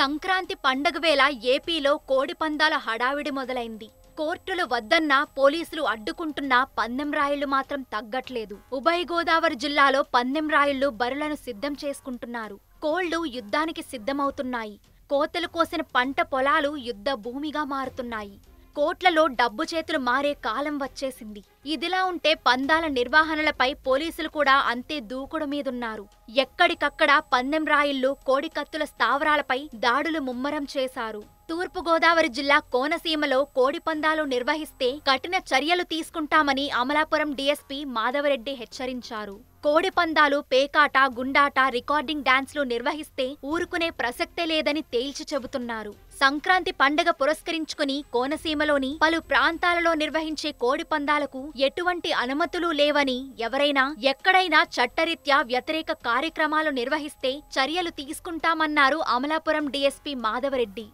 సంక్రాంతి పండగ వేళ ఏపీలో కోడిపందాల హడావిడి మొదలైంది కోర్టులు వద్దన్నా పోలీసులు అడ్డుకుంటున్నా పందెం రాయుళ్లు మాత్రం తగ్గట్లేదు ఉభయ గోదావరి జిల్లాలో పందెం రాయుళ్లు బరులను సిద్ధం చేసుకుంటున్నారు కోళ్లు యుద్ధానికి సిద్ధమవుతున్నాయి కోతలు కోసిన పంట పొలాలు యుద్ధ భూమిగా మారుతున్నాయి కోట్లలో డబ్బు చేతులు మారే కాలం వచ్చేసింది ఇదిలా ఉంటే పందాల నిర్వహణలపై పోలీసులు కూడా అంతే దూకుడు మీదున్నారు ఎక్కడికక్కడ పందెం రాయిళ్లు కోడికత్తుల స్థావరాలపై దాడులు ముమ్మరం చేశారు తూర్పుగోదావరి జిల్లా కోనసీమలో కోడిపందాలు నిర్వహిస్తే కఠిన చర్యలు తీసుకుంటామని అమలాపురం డీఎస్పీ మాధవరెడ్డి హెచ్చరించారు కోడిపందాలు పేకాట గుండాట రికార్డింగ్ డాన్స్లు నిర్వహిస్తే ఊరుకునే ప్రసక్తే లేదని తేల్చి చెబుతున్నారు సంక్రాంతి పండగ పురస్కరించుకుని కోనసీమలోని పలు ప్రాంతాలలో నిర్వహించే కోడి పందాలకు ఎటువంటి అనుమతులు లేవని ఎవరైనా ఎక్కడైనా చట్టరీత్యా వ్యతిరేక కార్యక్రమాలు నిర్వహిస్తే చర్యలు తీసుకుంటామన్నారు అమలాపురం డీఎస్పీ మాధవరెడ్డి